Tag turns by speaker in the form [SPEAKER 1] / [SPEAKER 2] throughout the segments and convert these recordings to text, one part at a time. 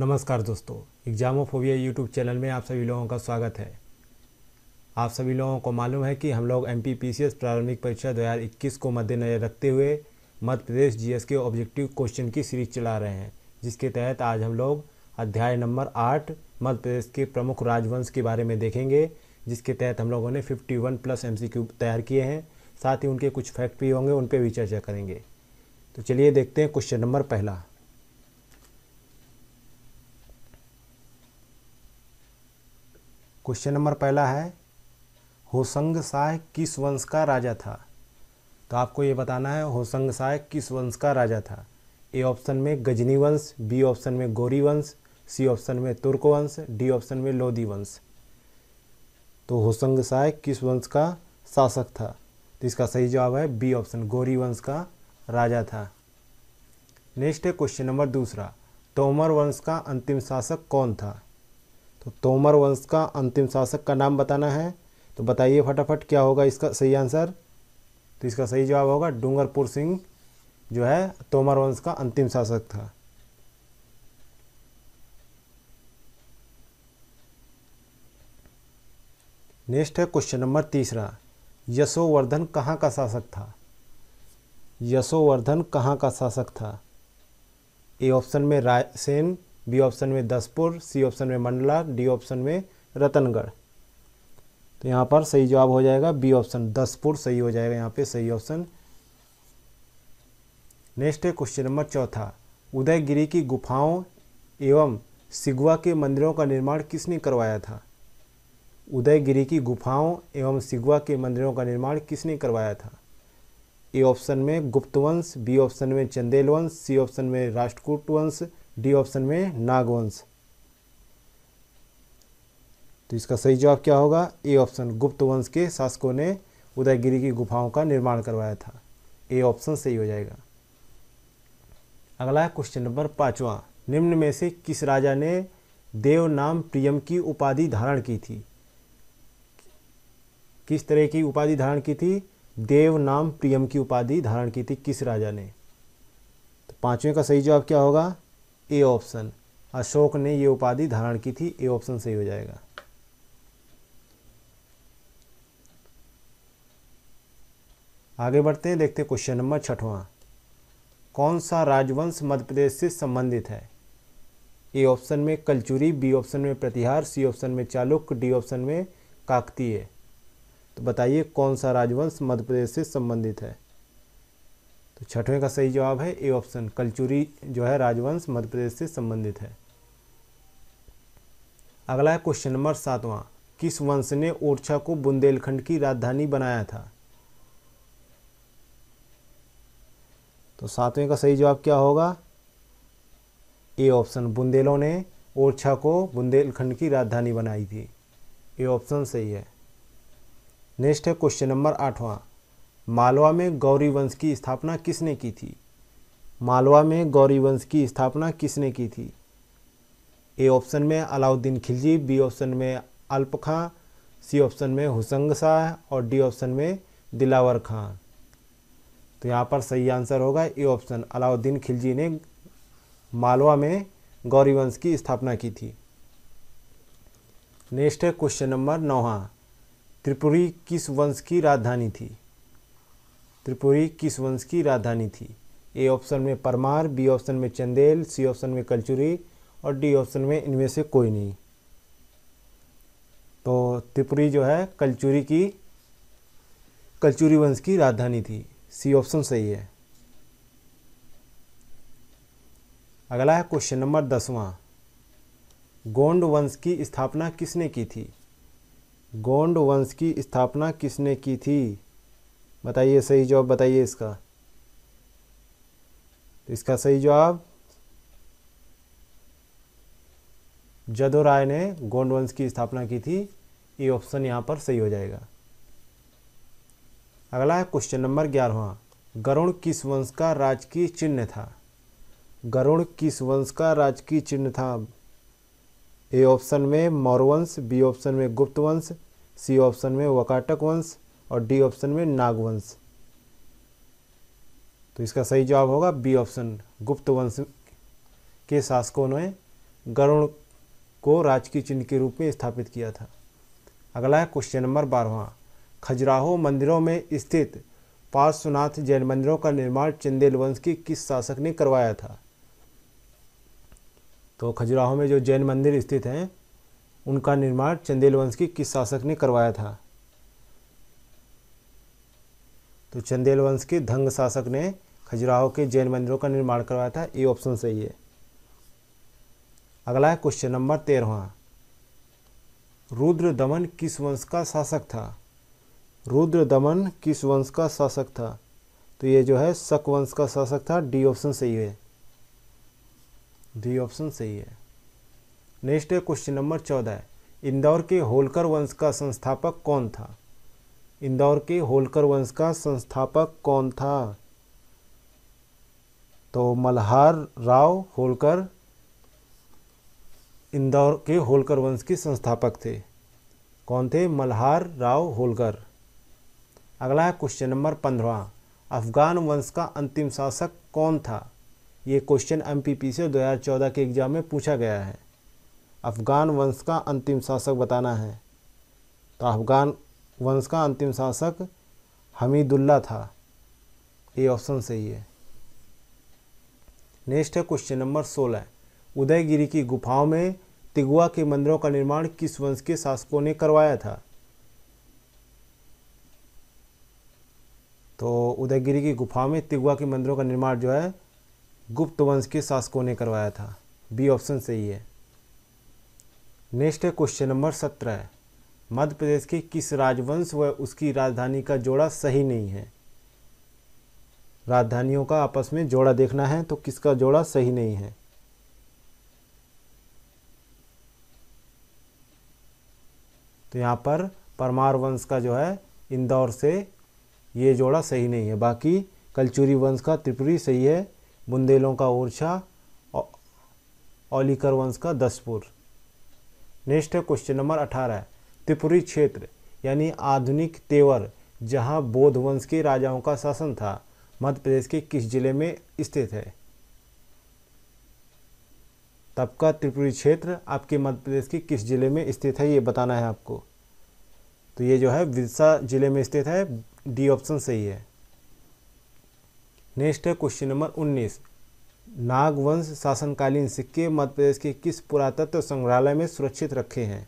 [SPEAKER 1] नमस्कार दोस्तों एग्जामोफोबिया YouTube channel में आप सभी लोगों का स्वागत है आप सभी लोगों को मालूम है कि हम लोग एम प्रारंभिक परीक्षा 2021 को मद्देनज़र रखते हुए मध्य प्रदेश जी के ऑब्जेक्टिव क्वेश्चन की सीरीज चला रहे हैं जिसके तहत आज हम लोग अध्याय नंबर आठ मध्य प्रदेश के प्रमुख राजवंश के बारे में देखेंगे जिसके तहत हम लोगों ने फिफ्टी वन प्लस एम तैयार किए हैं साथ ही उनके कुछ फैक्ट भी होंगे उन पर भी चर्चा करेंगे तो चलिए देखते हैं क्वेश्चन नंबर पहला क्वेश्चन नंबर पहला है होसंग शाह किस वंश का राजा था तो आपको ये बताना है होसंग शाह किस वंश का राजा था ए ऑप्शन में गजनी वंश बी ऑप्शन में गौरी वंश सी ऑप्शन में तुर्क वंश डी ऑप्शन में लोधी वंश तो होसंग शाह किस वंश का शासक था तो इसका सही जवाब है बी ऑप्शन गौरी वंश का राजा था नेक्स्ट है क्वेश्चन नंबर दूसरा तोमर वंश का अंतिम शासक कौन था तो तोमर वंश का अंतिम शासक का नाम बताना है तो बताइए फटाफट क्या होगा इसका सही आंसर तो इसका सही जवाब होगा डूंगरपुर सिंह जो है तोमर वंश का अंतिम शासक था नेक्स्ट है क्वेश्चन नंबर तीसरा यशोवर्धन कहाँ का शासक था यशोवर्धन कहाँ का शासक था ए ऑप्शन में रायसेन बी ऑप्शन में दसपुर सी ऑप्शन में मंडला डी ऑप्शन में रतनगढ़ तो यहाँ पर सही जवाब हो जाएगा बी ऑप्शन दसपुर सही हो जाएगा यहाँ पे सही ऑप्शन नेक्स्ट है क्वेश्चन नंबर चौथा उदयगिरी की गुफाओं एवं सिगुआ के मंदिरों का निर्माण किसने करवाया था उदयगिरी की गुफाओं एवं सिगुआ के मंदिरों का निर्माण किसने करवाया था ए ऑप्शन में गुप्त वंश बी ऑप्शन में चंदेल वंश सी ऑप्शन में राष्ट्रकूट वंश डी ऑप्शन में नागवंश तो इसका सही जवाब क्या होगा ए ऑप्शन गुप्त वंश के शासकों ने उदयगिरी की गुफाओं का निर्माण करवाया था ए ऑप्शन सही हो जाएगा अगला है क्वेश्चन नंबर पाँचवा निम्न में से किस राजा ने देव नाम प्रियम की उपाधि धारण की थी किस तरह की उपाधि धारण की थी देव नाम प्रियम की उपाधि धारण की थी किस राजा ने तो पांचवें का सही जवाब क्या होगा ए ऑप्शन अशोक ने ये उपाधि धारण की थी ए ऑप्शन सही हो जाएगा आगे बढ़ते हैं देखते क्वेश्चन नंबर छठवां कौन सा राजवंश मध्य प्रदेश से संबंधित है ए ऑप्शन में कलचुरी बी ऑप्शन में प्रतिहार सी ऑप्शन में चालुक डी ऑप्शन में काकतीय तो बताइए कौन सा राजवंश मध्य प्रदेश से संबंधित है तो छठवें का सही जवाब है ए ऑप्शन कलचुरी जो है राजवंश मध्य प्रदेश से संबंधित है अगला है क्वेश्चन नंबर सातवां किस वंश ने ओरछा को बुंदेलखंड की राजधानी बनाया था तो सातवें का सही जवाब क्या होगा ए ऑप्शन बुंदेलों ने ओरछा को बुंदेलखंड की राजधानी बनाई थी ए ऑप्शन सही है नेक्स्ट है क्वेश्चन नंबर आठवां मालवा में गौरी वंश की स्थापना किसने की थी मालवा में गौरी वंश की स्थापना किसने की थी ए ऑप्शन में अलाउद्दीन खिलजी बी ऑप्शन में अल्प खां सी ऑप्शन में हुसंग शाह और डी ऑप्शन में दिलावर खां तो यहाँ पर सही आंसर होगा ए ऑप्शन अलाउद्दीन खिलजी ने मालवा में गौरी वंश की स्थापना की थी नेक्स्ट है क्वेश्चन नंबर नौहा त्रिपुरी किस वंश की राजधानी थी त्रिपुरी किस वंश की राजधानी थी ए ऑप्शन में परमार बी ऑप्शन में चंदेल सी ऑप्शन में कलचुरी और डी ऑप्शन में इनमें से कोई नहीं तो त्रिपुरी जो है कलचुरी की कलचुरी वंश की राजधानी थी सी ऑप्शन सही है अगला है क्वेश्चन नंबर दसवां गोंड वंश की स्थापना किसने की थी गोंड वंश की स्थापना किसने की थी बताइए सही जवाब बताइए इसका तो इसका सही जवाब जदो राय ने गोंड वंश की स्थापना की थी ये ऑप्शन यहाँ पर सही हो जाएगा अगला है क्वेश्चन नंबर ग्यारहवा गरुण किस वंश का राजकीय चिन्ह था गरुण किस वंश का राजकीय चिन्ह था ए ऑप्शन में मौर्य वंश बी ऑप्शन में गुप्त वंश सी ऑप्शन में वकाटक वंश और डी ऑप्शन में नागवंश तो इसका सही जवाब होगा बी ऑप्शन गुप्त वंश के शासकों ने गरुण को राजकीय चिन्ह के रूप में स्थापित किया था अगला है क्वेश्चन नंबर बारहवा खजुराहो मंदिरों में स्थित पार्श्वनाथ जैन मंदिरों का निर्माण चंदेल वंश के किस शासक ने करवाया था तो खजुराहो में जो जैन मंदिर स्थित हैं उनका निर्माण चंदेल वंश के किस शासक ने करवाया था तो चंदेल वंश के धंग शासक ने खजुराहो के जैन मंदिरों का निर्माण करवाया था ये ऑप्शन सही है अगला है क्वेश्चन नंबर तेरहवा रुद्र दमन किस वंश का शासक था रुद्र दमन किस वंश का शासक था तो ये जो है शक वंश का शासक था डी ऑप्शन सही है डी ऑप्शन सही है नेक्स्ट है क्वेश्चन नंबर चौदह इंदौर के होलकर वंश का संस्थापक कौन था इंदौर के होलकर वंश का संस्थापक कौन था तो मल्हार राव होलकर इंदौर के होलकर वंश के संस्थापक थे कौन थे मल्हार राव होलकर अगला है क्वेश्चन नंबर पंद्रह अफगान वंश का अंतिम शासक कौन था ये क्वेश्चन एमपीपी से 2014 के एग्जाम में पूछा गया है अफगान वंश का अंतिम शासक बताना है तो अफगान वंश का अंतिम शासक हमीदुल्ला था ये ऑप्शन सही है नेक्स्ट है क्वेश्चन नंबर सोलह उदयगिरी की गुफाओं में तिगुआ के मंदिरों का निर्माण किस वंश के शासकों ने करवाया था तो उदयगिरी की गुफा में तिगुआ के मंदिरों का निर्माण जो है गुप्त वंश के शासकों ने करवाया था बी ऑप्शन सही है नेक्स्ट है क्वेश्चन नंबर सत्रह मध्य प्रदेश के किस राजवंश व उसकी राजधानी का जोड़ा सही नहीं है राजधानियों का आपस में जोड़ा देखना है तो किसका जोड़ा सही नहीं है तो यहाँ पर परमार वंश का जो है इंदौर से ये जोड़ा सही नहीं है बाकी कलचूरी वंश का त्रिपुरी सही है बुंदेलों का ओरछा औलीकर वंश का दसपुर नेक्स्ट है क्वेश्चन नंबर अठारह त्रिपुरी क्षेत्र यानी आधुनिक तेवर जहां बौद्ध वंश के राजाओं का शासन था मध्य प्रदेश के किस जिले में स्थित है तब का त्रिपुरी क्षेत्र आपके मध्य प्रदेश के किस जिले में स्थित है ये बताना है आपको तो ये जो है विदिशा जिले में स्थित है डी ऑप्शन सही है नेक्स्ट है क्वेश्चन नंबर 19 नागवंश शासनकालीन सिक्के मध्य प्रदेश के किस पुरातत्व संग्रहालय में सुरक्षित रखे हैं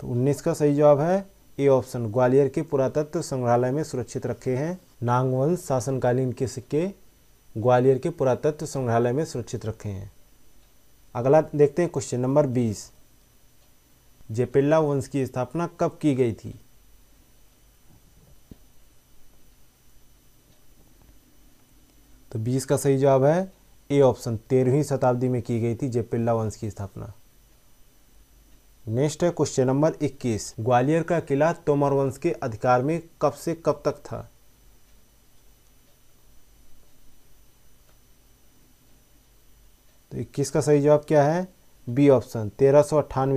[SPEAKER 1] तो 19 का सही जवाब है ए ऑप्शन ग्वालियर के पुरातत्व संग्रहालय में सुरक्षित रखे हैं नांगवंश शासनकालीन के सिक्के ग्वालियर के पुरातत्व संग्रहालय में सुरक्षित रखे हैं अगला देखते हैं क्वेश्चन नंबर बीस जेपिल्ला वंश की स्थापना कब की गई थी तो बीस का सही जवाब है ए ऑप्शन तेरहवीं शताब्दी में की गई थी जेपिल्ला वंश की स्थापना नेक्स्ट है क्वेश्चन नंबर 21 ग्वालियर का किला तोमर वंश के अधिकार में कब से कब तक था तो 21 का सही जवाब क्या है बी ऑप्शन तेरह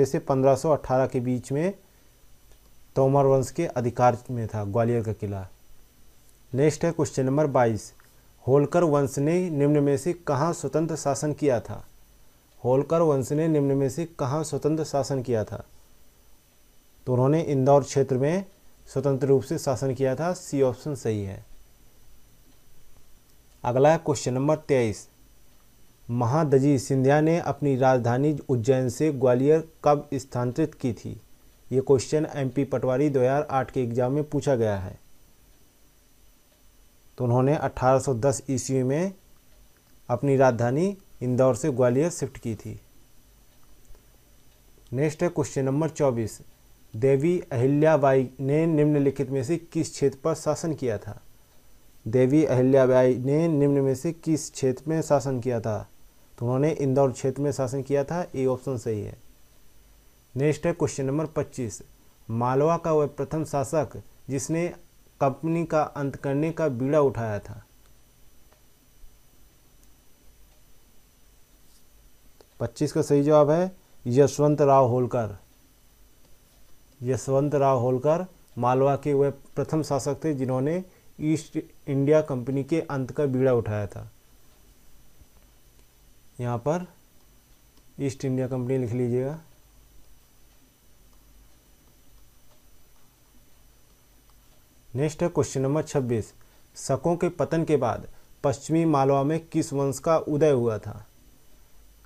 [SPEAKER 1] से पंद्रह के बीच में तोमर वंश के अधिकार में था ग्वालियर का किला नेक्स्ट है क्वेश्चन नंबर 22 होलकर वंश ने निम्न में से कहाँ स्वतंत्र शासन किया था होलकर वंश ने निम्न में से कहाँ स्वतंत्र शासन किया था तो उन्होंने इंदौर क्षेत्र में स्वतंत्र रूप से शासन किया था सी ऑप्शन सही है अगला क्वेश्चन नंबर तेईस महादजी सिंधिया ने अपनी राजधानी उज्जैन से ग्वालियर कब स्थानांतरित की थी ये क्वेश्चन एमपी पटवारी 2008 के एग्जाम में पूछा गया है तो उन्होंने 1810 ईस्वी में अपनी राजधानी इंदौर से ग्वालियर शिफ्ट की थी नेक्स्ट है क्वेश्चन नंबर चौबीस देवी अहिल्याबाई ने निम्नलिखित में से किस क्षेत्र पर शासन किया था देवी अहिल्याबाई ने निम्न में से किस क्षेत्र में शासन किया था तो उन्होंने इंदौर क्षेत्र में शासन किया था ए ऑप्शन सही है नेक्स्ट है क्वेश्चन नंबर पच्चीस मालवा का वह प्रथम शासक जिसने कंपनी का अंत करने का बीड़ा उठाया था पच्चीस का सही जवाब है यशवंत राव होलकर यशवंत राव होलकर मालवा के वह प्रथम शासक थे जिन्होंने ईस्ट इंडिया कंपनी के अंत का बीड़ा उठाया था यहाँ पर ईस्ट इंडिया कंपनी लिख लीजिएगा नेक्स्ट है क्वेश्चन नंबर छब्बीस शकों के पतन के बाद पश्चिमी मालवा में किस वंश का उदय हुआ था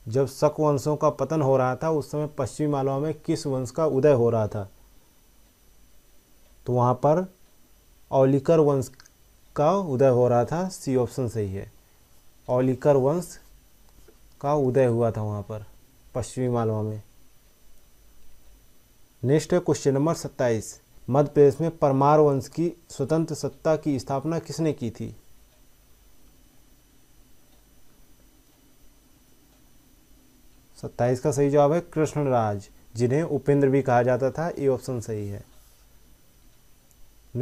[SPEAKER 1] जब शक वंशों का पतन हो रहा था उस समय पश्चिमी मालवा में किस वंश का उदय हो रहा था तो वहाँ पर औलिकर वंश का उदय हो रहा था सी ऑप्शन सही है औलिकर वंश का उदय हुआ था वहाँ पर पश्चिमी मालवा में नेक्स्ट है क्वेश्चन नंबर सत्ताईस मध्य प्रदेश में परमार वंश की स्वतंत्र सत्ता की स्थापना किसने की थी सत्ताईस का सही जवाब है कृष्णराज जिन्हें उपेंद्र भी कहा जाता था ये ऑप्शन सही है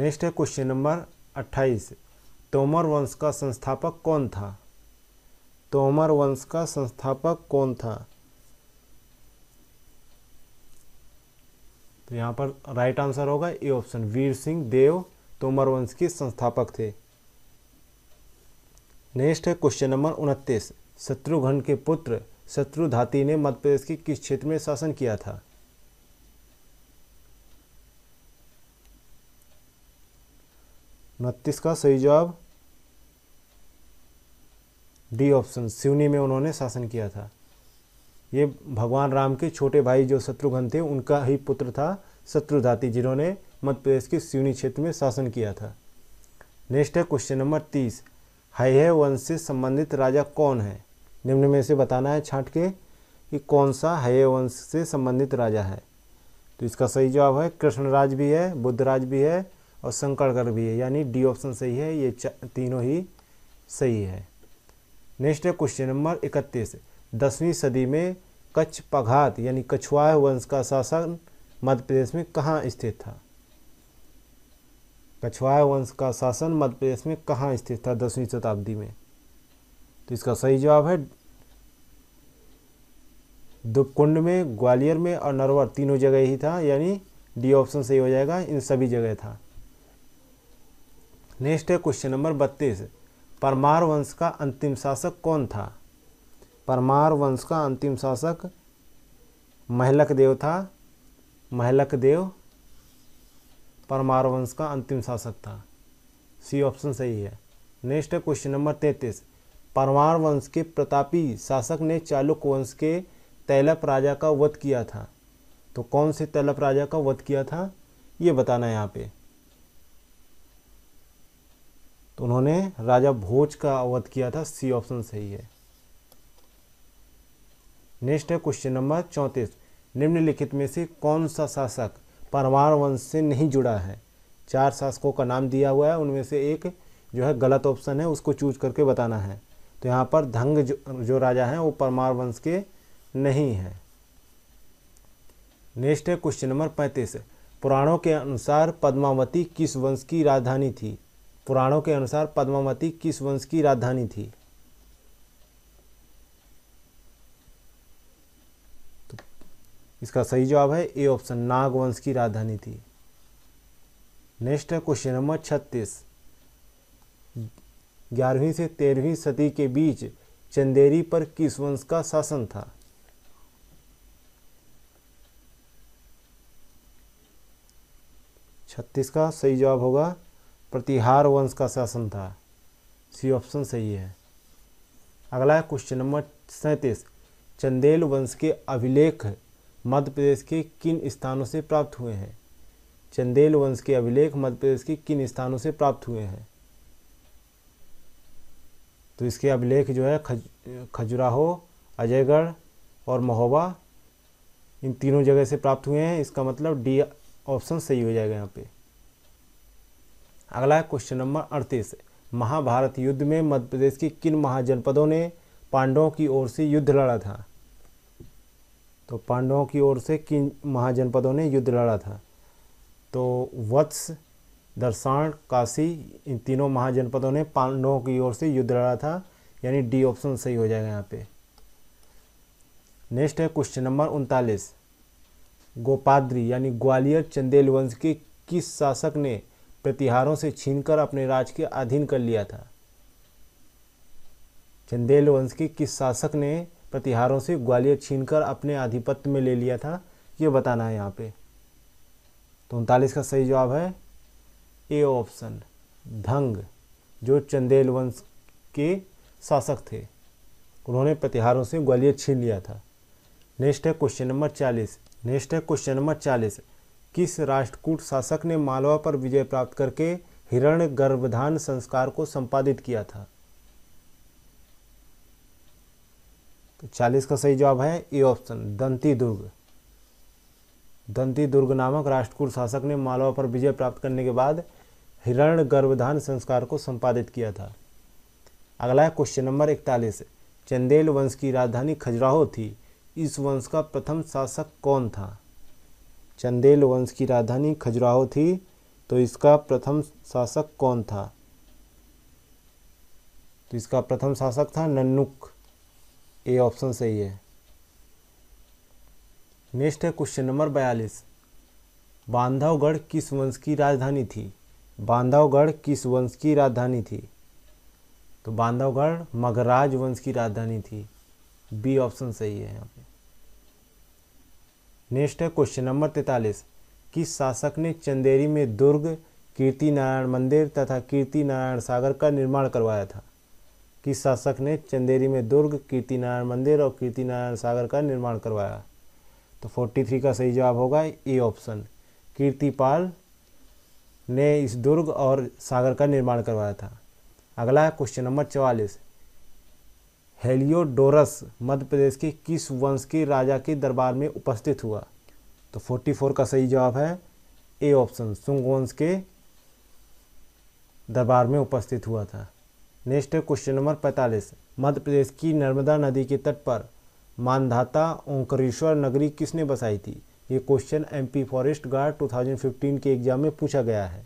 [SPEAKER 1] नेक्स्ट है क्वेश्चन नंबर अट्ठाईस तोमर वंश का संस्थापक कौन था तोमर वंश का संस्थापक कौन था तो यहाँ पर राइट आंसर होगा ए ऑप्शन वीर सिंह देव तोमर वंश के संस्थापक थे नेक्स्ट है क्वेश्चन नंबर उनतीस शत्रुघ्न के पुत्र शत्रुधाती ने मध्य प्रदेश के किस क्षेत्र में शासन किया था उनतीस का सही जवाब डी ऑप्शन सिवनी में उन्होंने शासन किया था ये भगवान राम के छोटे भाई जो शत्रुघ्न थे उनका ही पुत्र था धाती जिन्होंने मध्य प्रदेश के सिवनी क्षेत्र में शासन किया था नेक्स्ट है क्वेश्चन नंबर तीस हय वंश से संबंधित राजा कौन है निम्न में से बताना है छाँट के कि कौन सा हय वंश से संबंधित राजा है तो इसका सही जवाब है कृष्णराज भी है बुद्धराज भी है और शंकरगढ़ भी है यानी डी ऑप्शन सही है ये तीनों ही सही है नेक्स्ट है क्वेश्चन नंबर इकतीस दसवीं सदी में कच्छ पघात यानी कछुआ वंश का शासन मध्य प्रदेश में कहाँ स्थित था कछुआ वंश का शासन मध्य प्रदेश में कहाँ स्थित था दसवीं शताब्दी में तो इसका सही जवाब है दुपकुंड में ग्वालियर में और नरवर तीनों जगह ही था यानी डी ऑप्शन सही हो जाएगा इन सभी जगह था नेक्स्ट है क्वेश्चन नंबर बत्तीस परमार वंश का अंतिम शासक कौन था परमार वंश का अंतिम शासक महलक देव था महलक देव परमार वंश का अंतिम शासक था सी ऑप्शन सही है नेक्स्ट है क्वेश्चन नंबर तैतीस परमार वंश के प्रतापी शासक ने चालुक वंश के तैलप राजा का वध किया था तो कौन से तैलप राजा का वध किया था ये बताना है यहाँ पे तो उन्होंने राजा भोज का वध किया था सी ऑप्शन सही है नेक्स्ट है क्वेश्चन नंबर चौंतीस निम्नलिखित में से कौन सा शासक परमार वंश से नहीं जुड़ा है चार शासकों का नाम दिया हुआ है उनमें से एक जो है गलत ऑप्शन है उसको चूज करके बताना है तो यहाँ पर धंग जो, जो राजा हैं वो परमार वंश के नहीं हैं नेक्स्ट है क्वेश्चन नंबर पैंतीस पुराणों के अनुसार पद्मावती किस वंश की राजधानी थी पुराणों के अनुसार पद्मावती किस वंश की राजधानी थी तो इसका सही जवाब है ए ऑप्शन नाग वंश की राजधानी थी नेक्स्ट है क्वेश्चन नंबर छत्तीस ग्यारहवीं से तेरहवीं सदी के बीच चंदेरी पर किस वंश का शासन था छत्तीस का सही जवाब होगा प्रतिहार वंश का शासन था सी ऑप्शन सही है अगला है क्वेश्चन नंबर सैंतीस चंदेल वंश के अभिलेख मध्य प्रदेश के किन स्थानों से प्राप्त हुए हैं चंदेल वंश के अभिलेख मध्य प्रदेश के किन स्थानों से प्राप्त हुए हैं तो इसके अभिलेख जो है खज खजुराहो अजयगढ़ और महोबा इन तीनों जगह से प्राप्त हुए हैं इसका मतलब डी ऑप्शन सही हो जाएगा यहाँ पे अगला है क्वेश्चन नंबर अड़तीस महाभारत युद्ध में मध्य प्रदेश की किन महाजनपदों ने पांडवों की ओर से युद्ध लड़ा था तो पांडवों की ओर से किन महाजनपदों ने युद्ध लड़ा था तो वत्स दर्शाण काशी इन तीनों महाजनपदों ने पांडवों की ओर से युद्ध लड़ा था यानी डी ऑप्शन सही हो जाएगा यहाँ पे नेक्स्ट है क्वेश्चन नंबर उनतालीस गोपाद्री यानी ग्वालियर चंदेल वंश के किस शासक ने प्रतिहारों से छीनकर अपने राज्य के अधीन कर लिया था चंदेल वंश के किस शासक ने प्रतिहारों से ग्वालियर छीनकर अपने आधिपत्य में ले लिया था ये बताना है यहाँ पे तो उनतालीस का सही जवाब है ए ऑप्शन धंग जो चंदेल वंश के शासक थे उन्होंने प्रतिहारों से ग्वालियर छीन लिया था नेक्स्ट है क्वेश्चन नंबर चालीस नेक्स्ट है क्वेश्चन नंबर चालीस किस राष्ट्रकूट शासक ने मालवा पर विजय प्राप्त करके हिरण गर्भधान संस्कार को संपादित किया था तो चालीस का सही जवाब है ए ऑप्शन दंती दुर्ग दंती दुर्ग नामक राष्ट्रकूट शासक ने मालवा पर विजय प्राप्त करने के बाद हिरण गर्भधान संस्कार को संपादित किया था अगला है क्वेश्चन नंबर इकतालीस चंदेल वंश की राजधानी खजुराहो थी इस वंश का प्रथम शासक कौन था चंदेल वंश की राजधानी खजुराहो थी तो इसका प्रथम शासक कौन था तो इसका प्रथम शासक था नन्नुक ए ऑप्शन सही है नेक्स्ट है क्वेश्चन नंबर बयालीस बांधवगढ़ किस वंश की राजधानी थी बांधवगढ़ किस वंश की राजधानी थी तो बांधवगढ़ मगराज वंश की राजधानी थी बी ऑप्शन सही है यहाँ पे नेक्स्ट है क्वेश्चन नंबर तैतालीस किस शासक ने चंदेरी में दुर्ग कीर्ति नारायण मंदिर तथा कीर्ति नारायण सागर का निर्माण करवाया था किस शासक ने चंदेरी में दुर्ग कीर्ति नारायण मंदिर और कीर्ति नारायण सागर का निर्माण करवाया तो 43 का सही जवाब होगा ए ऑप्शन कीर्तिपाल ने इस दुर्ग और सागर का निर्माण करवाया था अगला है क्वेश्चन नंबर चवालीस हेलियोडोरस मध्य प्रदेश के किस वंश के राजा के दरबार में उपस्थित हुआ तो 44 का सही जवाब है ए ऑप्शन सुंग वंश के दरबार में उपस्थित हुआ था नेक्स्ट है क्वेश्चन नंबर 45 मध्य प्रदेश की नर्मदा नदी के तट पर मानधाता ओंकरेश्वर नगरी किसने बसाई थी ये क्वेश्चन एमपी फॉरेस्ट गार्ड 2015 के एग्जाम में पूछा गया है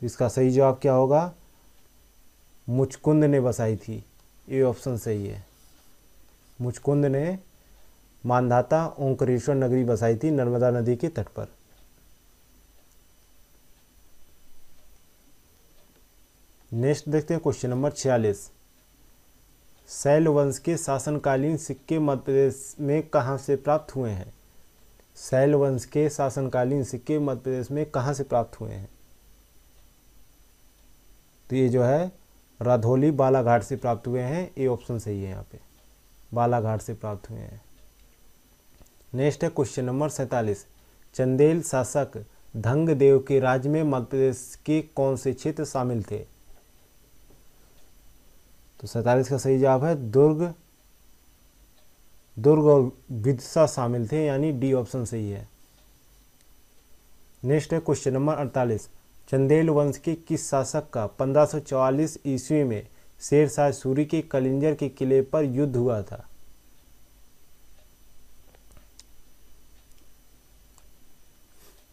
[SPEAKER 1] तो इसका सही जवाब क्या होगा मुचकुंद ने बसाई थी ये ऑप्शन सही है मुचकुंद ने मानधाता ओंकरेश्वर नगरी बसाई थी नर्मदा नदी के तट पर नेक्स्ट देखते हैं क्वेश्चन नंबर छियालीस शैल वंश के शासनकालीन सिक्के मध्य प्रदेश में कहाँ से प्राप्त हुए हैं सैल वंश के शासनकालीन सिक्के मध्य प्रदेश में कहाँ से प्राप्त हुए हैं तो ये जो है राधौली बालाघाट से प्राप्त हुए हैं ये ऑप्शन सही है यहाँ पे बालाघाट से प्राप्त हुए हैं नेक्स्ट है क्वेश्चन नंबर सैंतालीस चंदेल शासक धंग देव के राज्य में मध्य प्रदेश के कौन से क्षेत्र शामिल थे तो सैंतालीस का सही जवाब है दुर्ग दुर्ग और विदसा शामिल थे यानी डी ऑप्शन सही है नेक्स्ट है क्वेश्चन नंबर अड़तालीस चंदेल वंश के किस शासक का 1544 ईस्वी में शेरशाह सूरी के कलिंजर के किले पर युद्ध हुआ था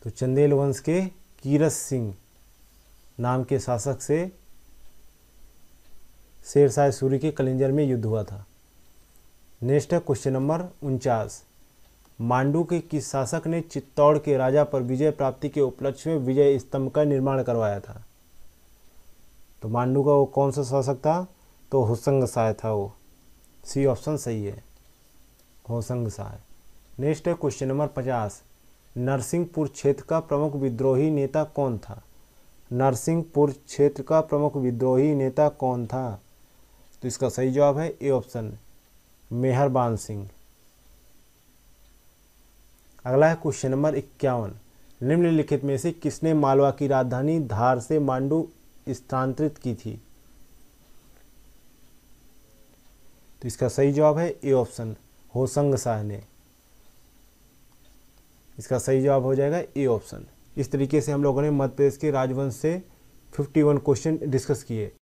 [SPEAKER 1] तो चंदेल वंश के कीरत सिंह नाम के शासक से शेरशाह सूरी के कलिंजर में युद्ध हुआ था नेक्स्ट है क्वेश्चन नंबर उनचास मांडू के किस शासक ने चित्तौड़ के राजा पर विजय प्राप्ति के उपलक्ष्य में विजय स्तंभ का निर्माण करवाया था तो मांडू का वो कौन सा शासक था तो होसंग शाह था वो सी ऑप्शन सही है होसंग शाह नेक्स्ट है क्वेश्चन नंबर पचास नरसिंहपुर क्षेत्र का प्रमुख विद्रोही नेता कौन था नरसिंहपुर क्षेत्र का प्रमुख विद्रोही नेता कौन था तो इसका सही जवाब है ए ऑप्शन मेहरबान सिंह अगला है क्वेश्चन नंबर इक्यावन निम्नलिखित में से किसने मालवा की राजधानी धार से मांडू स्थानांतरित की थी तो इसका सही जवाब है ए ऑप्शन होसंग शाह ने इसका सही जवाब हो जाएगा ए ऑप्शन इस तरीके से हम लोगों ने मध्य प्रदेश के राजवंश से 51 क्वेश्चन डिस्कस किए